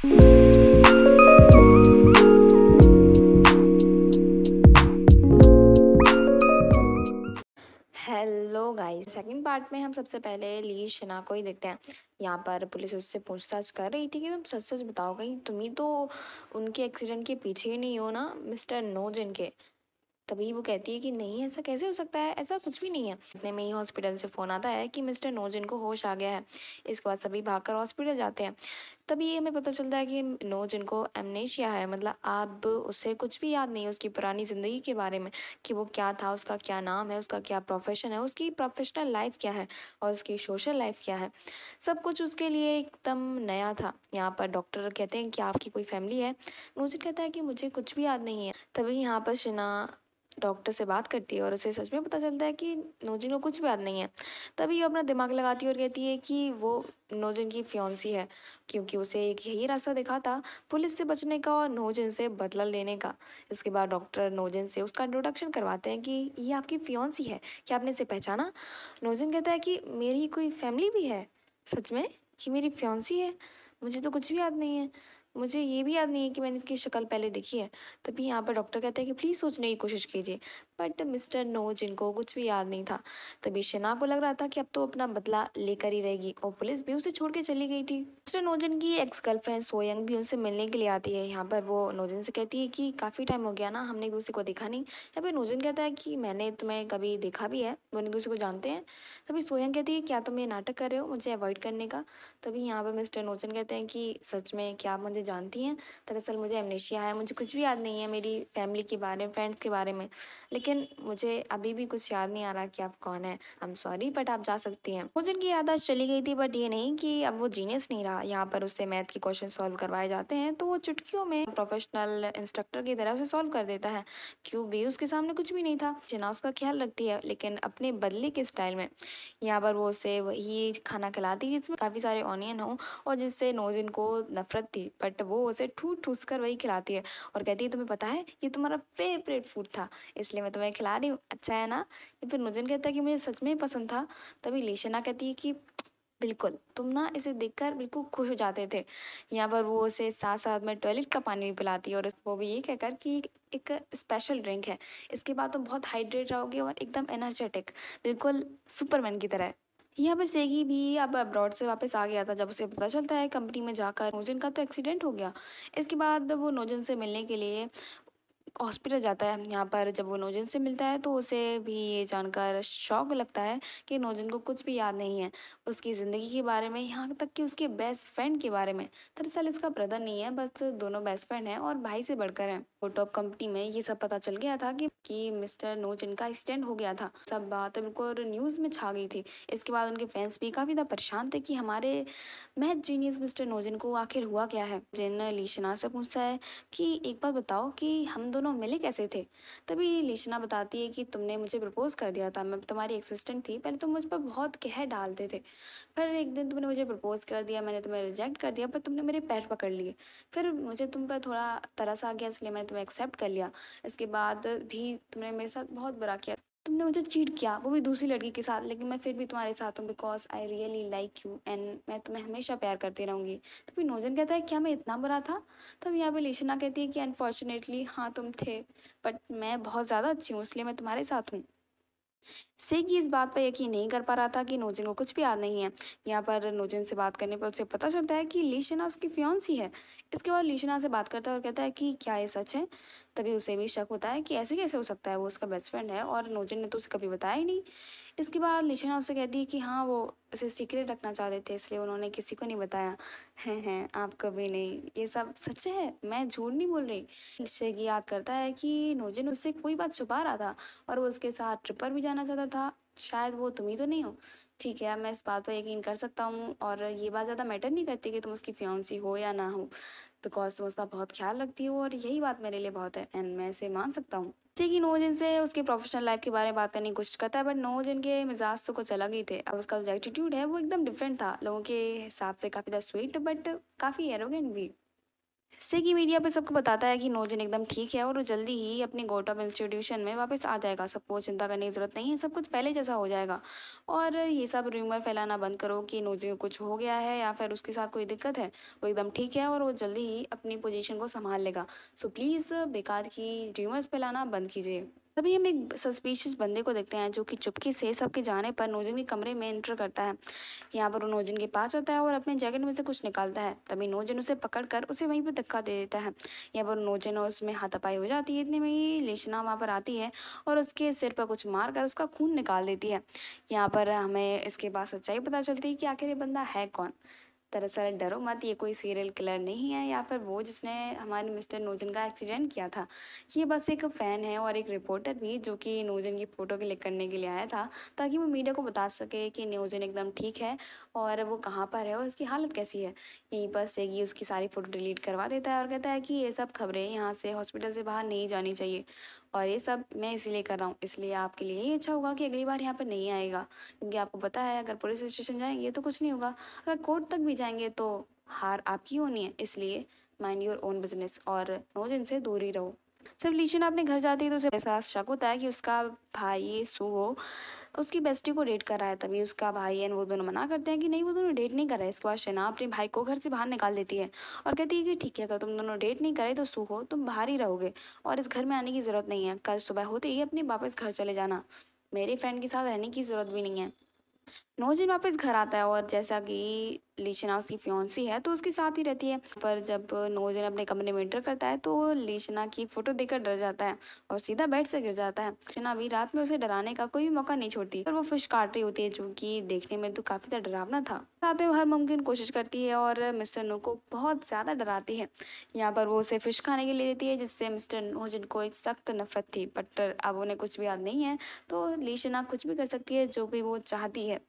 hello guys second part में हम सबसे पहले ली शना को ही देखते हैं यहाँ पर पुलिस उससे पूछताछ कर रही थी कि तुम सच सच बताओ कहीं तुम ही तो उनके एक्सीडेंट के पीछे ही नहीं हो ना मिस्टर नो जिनके तभी वो कहती है कि नहीं ऐसा कैसे हो सकता है ऐसा कुछ भी नहीं है इतने में ही हॉस्पिटल से फ़ोन आता है कि मिस्टर नोजिन को होश आ गया है इसके बाद सभी भागकर हॉस्पिटल जाते हैं तभी हमें पता चलता है कि नो जिनको एमनेशिया है मतलब आप उसे कुछ भी याद नहीं है उसकी पुरानी ज़िंदगी के बारे में कि वो क्या था उसका क्या नाम है उसका क्या प्रोफेशन है उसकी प्रोफेशनल लाइफ क्या है और उसकी सोशल लाइफ क्या है सब कुछ उसके लिए एकदम नया था यहाँ पर डॉक्टर कहते हैं कि आपकी कोई फैमिली है नूजन कहता है कि मुझे कुछ भी याद नहीं है तभी यहाँ पर शिना डॉक्टर से बात करती है और उसे सच में पता चलता है कि नोजिन को कुछ भी याद नहीं है तभी वो अपना दिमाग लगाती है और कहती है कि वो नोजिन की फ्योन्सी है क्योंकि उसे एक यही रास्ता दिखा था पुलिस से बचने का और नोजिन से बदला लेने का इसके बाद डॉक्टर नोजिन से उसका इंट्रोडक्शन करवाते हैं कि ये आपकी फ्योन्सी है क्या आपने इसे पहचाना नोजिन कहता है कि मेरी कोई फैमिली भी है सच में कि मेरी फ्योन्सी है मुझे तो कुछ भी याद नहीं है मुझे ये भी याद नहीं है कि मैंने इसकी शक्ल पहले देखी है तभी यहाँ पर डॉक्टर कहते हैं कि प्लीज़ सोचने की कोशिश कीजिए बट मिस्टर नो जिनको कुछ भी याद नहीं था तभी शना को लग रहा था कि अब तो अपना बदला लेकर ही रहेगी और पुलिस भी उसे छोड़ के चली गई थी मिस्टर नोजिन की एक्स गर्लफ्रेंड सोयंग भी उनसे मिलने के लिए आती है यहाँ पर वो नोजन से कहती है कि काफ़ी टाइम हो गया ना हमने एक दूसरे को देखा नहीं या फिर नोजन कहता है कि मैंने तुम्हें कभी देखा भी है दोनों एक दूसरे को जानते हैं तभी सोयंग कहती है क्या तुम ये नाटक कर रहे हो मुझे अवॉइड करने का तभी यहाँ पर मिस्टर नोजिन कहते हैं कि सच में क्या आप मुझे जानती हैं दरअसल मुझे एमनेशिया है मुझे कुछ भी याद नहीं है मेरी फैमिली के बारे में फ्रेंड्स के बारे में लेकिन लेकिन मुझे अभी भी कुछ याद नहीं आ रहा कि आप कौन है आई एम सॉरी बट आप जा सकती हैं मुझे उनकी यादाश्त चली गई थी बट ये नहीं कि अब वो जीनियस नहीं रहा यहाँ पर उससे मैथ के क्वेश्चन सॉल्व करवाए जाते हैं तो वो चुटकियों में प्रोफेशनल इंस्ट्रक्टर की तरह उसे सॉल्व कर देता है क्यों भी उसके सामने कुछ भी नहीं था जिना उसका ख्याल रखती है लेकिन अपने बदले के स्टाइल में यहाँ पर वो उसे वही खाना खिलाती जिसमें काफ़ी सारे ऑनियन हों और जिससे नोजिन को नफरत थी बट वो उसे ठूस ठूस कर वही खिलाती है और कहती है तुम्हें पता है ये तुम्हारा फेवरेट फूड था इसलिए मैं तुम्हें खिला रही हूँ अच्छा है ना या फिर नुजन कहता है कि मुझे सच में ही पसंद था तभी लेशना कहती है कि बिल्कुल तुम ना इसे देखकर बिल्कुल खुश हो जाते थे यहाँ पर वो उसे साथ साथ में टॉयलेट का पानी भी पिलाती है और वो भी ये कहकर कि एक स्पेशल ड्रिंक है इसके बाद तुम बहुत हाइड्रेट रहोगे और एकदम एनर्जेटिक बिल्कुल सुपरमैन की तरह यहाँ पर सेगी भी अब अब्रॉड से वापस आ गया था जब उसे पता चलता है कंपनी में जाकर नोजन का तो एक्सीडेंट हो गया इसके बाद वो नोजन से मिलने के लिए हॉस्पिटल जाता है यहाँ पर जब वो नोजन से मिलता है तो उसे भी ये जानकर शौक लगता है कि नोजन को कुछ भी याद नहीं है उसकी ज़िंदगी के बारे में यहाँ तक कि उसके बेस्ट फ्रेंड के बारे में दरअसल उसका ब्रदर नहीं है बस दोनों बेस्ट फ्रेंड हैं और भाई से बढ़कर हैं वो टॉप कंपनी में ये सब पता चल गया था कि, कि मिस्टर नोजन का एक्सीडेंट हो गया था सब बात बिल्कुल न्यूज़ में छा गई थी इसके बाद उनके फैंस भी काफ़ी ज़्यादा परेशान थे कि हमारे मैथ जीनियस मिस्टर नोजन को आखिर हुआ क्या है जिन लीशना से पूछता है कि एक बार बताओ कि हम दोनों दोनों मिले कैसे थे तभी लिशना बताती है कि तुमने मुझे प्रपोज़ कर दिया था मैं तुम्हारी एक्सिस्टेंट थी पहले तुम मुझ पर बहुत कहर डालते थे फिर एक दिन तुमने मुझे प्रपोज़ कर दिया मैंने तुम्हें रिजेक्ट कर दिया पर तुमने मेरे पैर पकड़ लिए फिर मुझे तुम पर थोड़ा तरस आ गया इसलिए मैंने तुम्हें एक्सेप्ट कर लिया इसके बाद भी तुमने मेरे साथ बहुत बुरा किया तुमने मुझे चीट किया वो भी दूसरी लड़की के साथ लेकिन मैं फिर भी तुम्हारे साथ हूँ because I really like you and मैं तुम्हें हमेशा प्यार करती रहूँगी तभी तो नोजन कहता है क्या मैं इतना बुरा था तब तो यहाँ पर लेशना कहती है कि अनफॉर्चुनेटली हाँ तुम थे बट मैं बहुत ज़्यादा अच्छी हूँ इसलिए मैं तुम्हारे साथ हूँ सेगी इस बात पर यकीन नहीं कर पा रहा था कि नोजिन को कुछ भी याद नहीं है यहाँ पर नोजिन से बात करने पर उसे पता चलता है कि लीशना उसकी फ्योन्सी है इसके बाद लीशना से बात करता है और कहता है कि क्या ये सच है तभी उसे भी शक होता है कि ऐसे कैसे हो सकता है वो उसका बेस्ट फ्रेंड है और नोजन ने तो उसे कभी बताया ही नहीं इसके बाद लिशना उसे कह दी कि हाँ वो उसे सीक्रेट रखना चाहते थे इसलिए उन्होंने किसी को नहीं बताया है हैं आप कभी नहीं ये सब सच है मैं झूठ नहीं बोल रही निश्चय की याद करता है कि नोजन उससे कोई बात छुपा रहा था और वो उसके साथ ट्रिप पर भी जाना चाहता था शायद वो तुम ही तो नहीं हो ठीक है मैं इस बात पर यकीन कर सकता हूँ और ये बात ज़्यादा मैटर नहीं करती कि तुम उसकी फ्योन्सी हो या ना हो बिकॉज तो उसका बहुत ख्याल रखती हूँ और यही बात मेरे लिए बहुत है एंड मैं इसे मान सकता हूँ ठीक है नोज इनसे उसके प्रोफेशनल लाइफ के बारे में बात करने की कोशिश करता है बट नोज इनके मिजाज तो कुछ अलग ही थे और उसका जो एटीट्यूड है वो एकदम डिफरेंट था लोगों के हिसाब से काफ़ी ज़्यादा स्वीट बट काफ़ी एरोगेंट भी से की मीडिया पर सबको बताता है कि नोजिन एकदम ठीक है और वो जल्दी ही अपने गोट ऑफ इंस्टीट्यूशन में वापस आ जाएगा सबको चिंता करने की ज़रूरत नहीं है सब कुछ पहले जैसा हो जाएगा और ये सब र्यूमर फैलाना बंद करो कि नोजिन कुछ हो गया है या फिर उसके साथ कोई दिक्कत है वो एकदम ठीक है और वो जल्दी ही अपनी पोजिशन को संभाल लेगा सो प्लीज़ बेकार की रूमर्स फैलाना बंद कीजिए तभी हम एक सस्पिशियस बंदे को देखते हैं जो कि चुपके से सबके जाने पर नोजिन के कमरे में एंटर करता है यहाँ पर वो नोजिन के पास आता है और अपने जैकेट में से कुछ निकालता है तभी नोजिन उसे पकड़ कर उसे वहीं पर धक्का दे देता है यहाँ पर नोजिन और उसमें हाथापाई हो जाती है इतने में ही लेशना वहाँ पर आती है और उसके सिर पर कुछ मार कर उसका खून निकाल देती है यहाँ पर हमें इसके बाद सच्चाई पता चलती है कि आखिर ये बंदा है कौन दरअसल डरो मत ये कोई सीरियल किलर नहीं है या फिर वो जिसने हमारे मिस्टर नोजन का एक्सीडेंट किया था ये बस एक फ़ैन है और एक रिपोर्टर भी जो कि नोजन की फ़ोटो क्लिक करने के लिए आया था ताकि वो मीडिया को बता सके कि नोजन एकदम ठीक है और वो कहाँ पर है और उसकी हालत कैसी है यहीं पर सेगी उसकी सारी फ़ोटो डिलीट करवा देता है और कहता है कि ये सब खबरें यहाँ से हॉस्पिटल से बाहर नहीं जानी चाहिए और ये सब मैं इसीलिए कर रहा हूँ इसलिए आपके लिए ही अच्छा होगा कि अगली बार यहाँ पर नहीं आएगा क्योंकि आपको पता है अगर पुलिस स्टेशन जाएंगे तो कुछ नहीं होगा अगर कोर्ट तक भी जाएंगे तो हार आपकी होनी है इसलिए माइंड योर ओन बिजनेस और नोज इनसे दूर ही रहो जब लीजिन अपने घर जाती है तो उसे एहसास शक होता है कि उसका भाई सुहो तो उसकी बेस्टी को डेट कर रहा है तभी उसका भाई एंड वो दोनों मना करते हैं कि नहीं वो दोनों डेट नहीं कर रहे इसके बाद शना अपने भाई को घर से बाहर निकाल देती है और कहती है कि ठीक है अगर तुम दोनों डेट नहीं करे तो सुहो तुम बाहर ही रहोगे और इस घर में आने की ज़रूरत नहीं है कल सुबह होते ही अपने वापस घर चले जाना मेरे फ्रेंड के साथ रहने की ज़रूरत भी नहीं है नौजिन वापस घर आता है और जैसा कि लीशना उसकी फ्योन्सी है तो उसके साथ ही रहती है पर जब नोजन अपने कमरे में एंटर करता है तो लीशना की फोटो देखकर डर जाता है और सीधा बेड से गिर जाता है लीशना भी रात में उसे डराने का कोई मौका नहीं छोड़ती पर वो फिश काट रही होती है जो की देखने में तो काफी ज्यादा डरावना था साथ में वो हर मुमकिन कोशिश करती है और मिस्टर नो को बहुत ज्यादा डराती है यहाँ पर वो उसे फिश खाने के लिए देती है जिससे मिस्टर नोजन को एक सख्त नफरत थी बट अब उन्हें कुछ भी याद नहीं है तो लीशना कुछ भी कर सकती है जो भी वो चाहती है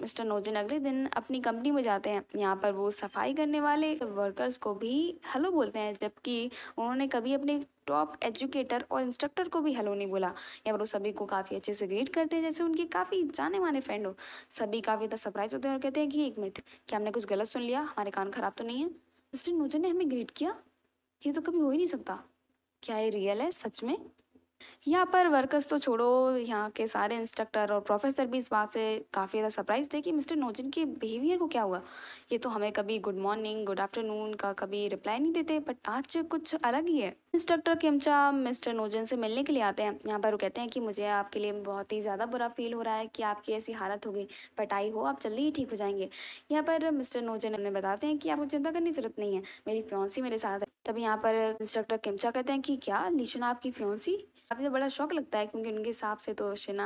मिस्टर नोजन अगले दिन अपनी कंपनी में जाते हैं यहाँ पर वो सफाई करने वाले वर्कर्स को भी हेलो बोलते हैं जबकि उन्होंने कभी अपने टॉप एजुकेटर और इंस्ट्रक्टर को भी हेलो नहीं बोला यहाँ पर वो सभी को काफ़ी अच्छे से ग्रीट करते हैं जैसे उनके काफ़ी जाने माने फ्रेंड हो सभी काफ़ी ज़्यादा सरप्राइज होते हैं और कहते हैं कि एक मिनट क्या हमने कुछ गलत सुन लिया हमारे कान खराब तो नहीं है मिस्टर नोजन ने हमें ग्रीट किया ये तो कभी हो ही नहीं सकता क्या ये रियल है सच में यहाँ पर वर्कर्स तो छोड़ो यहाँ के सारे इंस्ट्रक्टर और प्रोफेसर भी इस बात से काफ़ी ज़्यादा सरप्राइज थे कि मिस्टर नोजिन के बिहेवियर को क्या हुआ ये तो हमें कभी गुड मॉर्निंग गुड आफ्टरनून का कभी रिप्लाई नहीं देते बट आज कुछ अलग ही है इंस्ट्रक्टर किमचा मिस्टर नोजिन से मिलने के लिए आते हैं यहाँ पर वो कहते हैं कि मुझे आपके लिए बहुत ही ज़्यादा बुरा फील हो रहा है कि आपकी ऐसी हालत हो गई बट आई हो आप जल्दी ही ठीक हो जाएंगे यहाँ पर मिस्टर नोजिन हमें बताते हैं कि आपको चिंता करने की जरूरत नहीं है मेरी फ्योन्सी मेरे साथ है तभी यहाँ पर इंस्ट्रक्टर किमचा कहते हैं कि क्या निशुना आपकी फ्योन्सी काफ़ी तो बड़ा शौक लगता है क्योंकि उनके हिसाब से तो शिना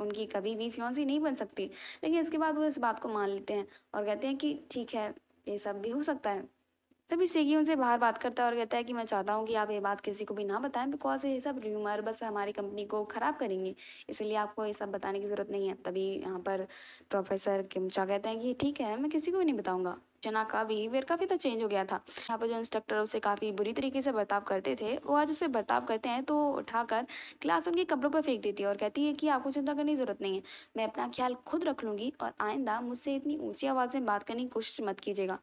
उनकी कभी भी फ्योन्सी नहीं बन सकती लेकिन इसके बाद वो इस बात को मान लेते हैं और कहते हैं कि ठीक है ये सब भी हो सकता है तभी सेगी उनसे बाहर बात करता है और कहता है कि मैं चाहता हूँ कि आप ये बात किसी को भी ना बताएं बिकॉज ये सब र्यूमर बस हमारी कंपनी को ख़राब करेंगे इसलिए आपको ये सब बताने की ज़रूरत नहीं है तभी यहाँ पर प्रोफेसर किमचा कहते हैं कि ठीक है मैं किसी को भी नहीं बताऊँगा जना का बिहेवियर काफ़ी तो चेंज हो गया था यहाँ पर जो इंस्ट्रक्टर उसे काफ़ी बुरी तरीके से बर्ताव करते थे वो आज उसे बर्ताव करते हैं तो उठाकर क्लास उनके कपड़ों पर फेंक देती है और कहती है कि आपको चिंता करने की ज़रूरत नहीं है मैं अपना ख्याल खुद रख लूंगी और आइंदा मुझसे इतनी ऊंची आवाज़ में बात करने की कोशिश मत कीजिएगा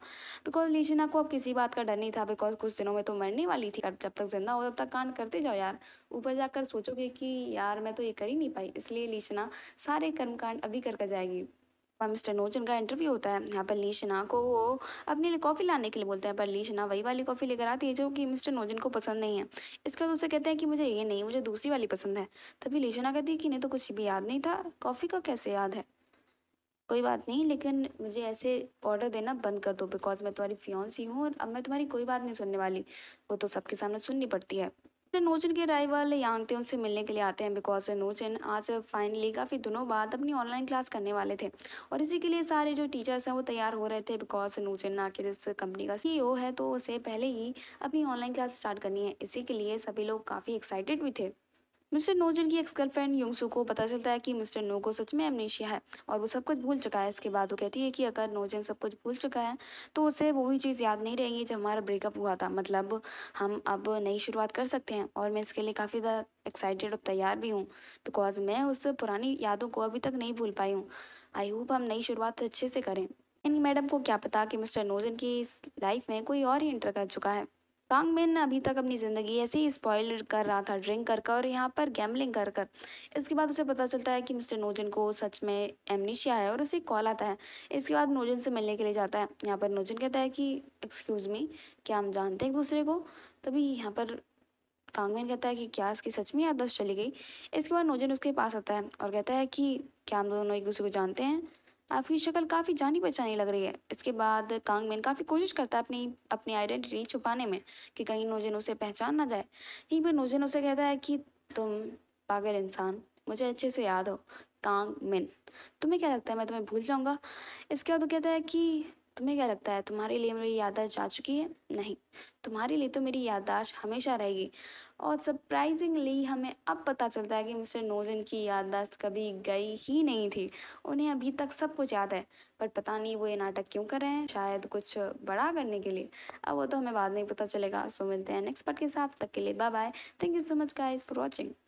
बिकॉज लीजना को अब किसी बात का डर नहीं था बिकॉज कुछ दिनों में तो मरने वाली थी जब तक जिंदा हो तब तक कांड करते जाओ यार ऊपर जाकर सोचोगे कि यार मैं तो ये कर ही नहीं पाई इसलिए लीजना सारे कर्मकांड अभी करके जाएगी मिस्टर नोजन का इंटरव्यू होता है यहाँ पर ली शना को वो अपने लिए कॉफ़ी लाने के लिए बोलते हैं पर ली शना वही वाली कॉफ़ी लेकर आती है जो कि मिस्टर नोजन को पसंद नहीं है इसके बाद तो उसे कहते हैं कि मुझे ये नहीं मुझे दूसरी वाली पसंद है तभी ली शना कहती है कि नहीं तो कुछ भी याद नहीं था कॉफ़ी का कैसे याद है कोई बात नहीं लेकिन मुझे ऐसे ऑर्डर देना बंद कर दो बिकॉज मैं तुम्हारी फ्योन्सी हूँ और अब मैं तुम्हारी कोई बात नहीं सुनने वाली वो तो सबके सामने सुननी पड़ती है तो नोचिन के राइवल यांगते उनसे मिलने के लिए आते हैं बिकॉज नोचिन आज फाइनली काफ़ी दिनों बाद अपनी ऑनलाइन क्लास करने वाले थे और इसी के लिए सारे जो टीचर्स हैं वो तैयार हो रहे थे बिकॉज नोचिन आखिर इस कंपनी का सीईओ e है तो उसे पहले ही अपनी ऑनलाइन क्लास स्टार्ट करनी है इसी के लिए सभी लोग काफ़ी एक्साइटेड भी थे मिस्टर नोजन की एक्स गर्लफ्रेंड योंगसू को पता चलता है कि मिस्टर नो को सच में एमनेशिया है और वो सब कुछ भूल चुका है इसके बाद वो कहती है कि अगर नोजन सब कुछ भूल चुका है तो उसे वो भी चीज़ याद नहीं रहेगी जब हमारा ब्रेकअप हुआ था मतलब हम अब नई शुरुआत कर सकते हैं और मैं इसके लिए काफ़ी ज़्यादा एक्साइटेड और तैयार भी हूँ बिकॉज मैं उस पुरानी यादों को अभी तक नहीं भूल पाई हूँ आई होप हम नई शुरुआत अच्छे से करें इन मैडम को क्या पता कि मिस्टर नोजन की लाइफ में कोई और ही इंटर कर चुका है मेन ने अभी तक अपनी ज़िंदगी ऐसे ही स्पॉइल कर रहा था ड्रिंक कर कर और यहाँ पर गैमलिंग कर कर इसके बाद उसे पता चलता है कि मिस्टर नोजन को सच में एमनिशिया है और उसे कॉल आता है इसके बाद नोजन से मिलने के लिए जाता है यहाँ पर नोजन कहता है कि एक्सक्यूज़ मी क्या हम जानते हैं एक दूसरे को तभी यहाँ पर कांगमेन कहता है कि क्या इसकी सच में याददाश्त चली गई इसके बाद नोजन उसके पास आता है और कहता है कि क्या हम दोनों एक दूसरे को जानते हैं आपकी शक्ल काफ़ी जानी पहचानी लग रही है इसके बाद कांगमैन काफ़ी कोशिश करता है अपनी अपनी आइडेंटिटी छुपाने में कि कहीं नोजन उसे पहचान ना जाए यहीं पर नोजन उसे कहता है कि तुम पागल इंसान मुझे अच्छे से याद हो कांग मिन तुम्हें क्या लगता है मैं तुम्हें भूल जाऊंगा इसके बाद वो कहता है कि तुम्हें क्या लगता है तुम्हारे लिए मेरी याददाश्त जा चुकी है नहीं तुम्हारे लिए तो मेरी याददाश्त हमेशा रहेगी और सरप्राइजिंगली हमें अब पता चलता है कि मिस्टर नोजन की याददाश्त कभी गई ही नहीं थी उन्हें अभी तक सब कुछ याद है पर पता नहीं वो ये नाटक क्यों कर रहे हैं शायद कुछ बड़ा करने के लिए अब वो तो हमें बाद में पता चलेगा सो मिलते हैं नेक्स्ट पार्ट के साथ तक के लिए bye bye thank you so much guys for watching